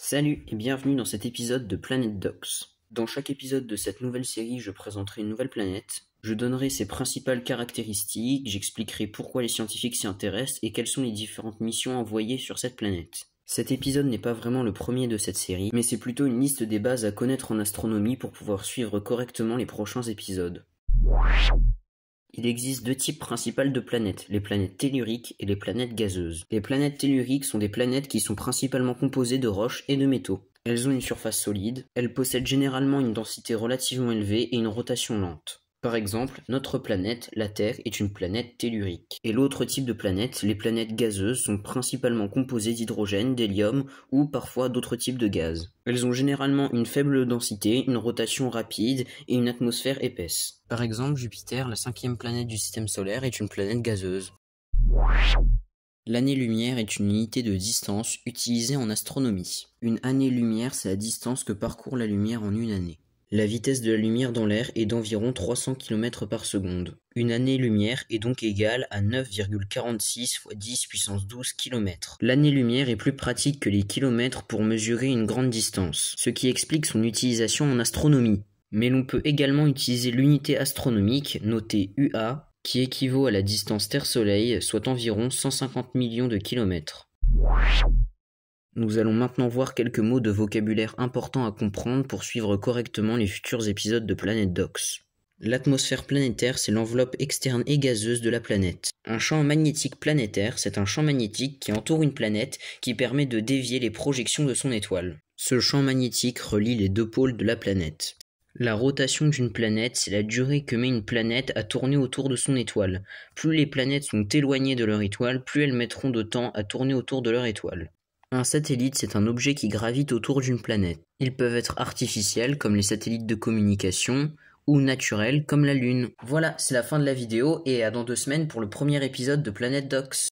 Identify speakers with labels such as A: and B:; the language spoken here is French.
A: Salut et bienvenue dans cet épisode de Planet Docs. Dans chaque épisode de cette nouvelle série, je présenterai une nouvelle planète, je donnerai ses principales caractéristiques, j'expliquerai pourquoi les scientifiques s'y intéressent et quelles sont les différentes missions envoyées sur cette planète. Cet épisode n'est pas vraiment le premier de cette série, mais c'est plutôt une liste des bases à connaître en astronomie pour pouvoir suivre correctement les prochains épisodes. Il existe deux types principaux de planètes, les planètes telluriques et les planètes gazeuses. Les planètes telluriques sont des planètes qui sont principalement composées de roches et de métaux. Elles ont une surface solide, elles possèdent généralement une densité relativement élevée et une rotation lente. Par exemple, notre planète, la Terre, est une planète tellurique. Et l'autre type de planète, les planètes gazeuses, sont principalement composées d'hydrogène, d'hélium ou parfois d'autres types de gaz. Elles ont généralement une faible densité, une rotation rapide et une atmosphère épaisse. Par exemple, Jupiter, la cinquième planète du système solaire, est une planète gazeuse. L'année-lumière est une unité de distance utilisée en astronomie. Une année-lumière, c'est la distance que parcourt la lumière en une année. La vitesse de la lumière dans l'air est d'environ 300 km par seconde. Une année-lumière est donc égale à 9,46 x 10 puissance 12 km. L'année-lumière est plus pratique que les kilomètres pour mesurer une grande distance, ce qui explique son utilisation en astronomie. Mais l'on peut également utiliser l'unité astronomique, notée UA, qui équivaut à la distance Terre-Soleil, soit environ 150 millions de kilomètres. Nous allons maintenant voir quelques mots de vocabulaire importants à comprendre pour suivre correctement les futurs épisodes de Planète Docs. L'atmosphère planétaire, c'est l'enveloppe externe et gazeuse de la planète. Un champ magnétique planétaire, c'est un champ magnétique qui entoure une planète qui permet de dévier les projections de son étoile. Ce champ magnétique relie les deux pôles de la planète. La rotation d'une planète, c'est la durée que met une planète à tourner autour de son étoile. Plus les planètes sont éloignées de leur étoile, plus elles mettront de temps à tourner autour de leur étoile. Un satellite, c'est un objet qui gravite autour d'une planète. Ils peuvent être artificiels, comme les satellites de communication, ou naturels, comme la Lune. Voilà, c'est la fin de la vidéo, et à dans deux semaines pour le premier épisode de Planète Docs.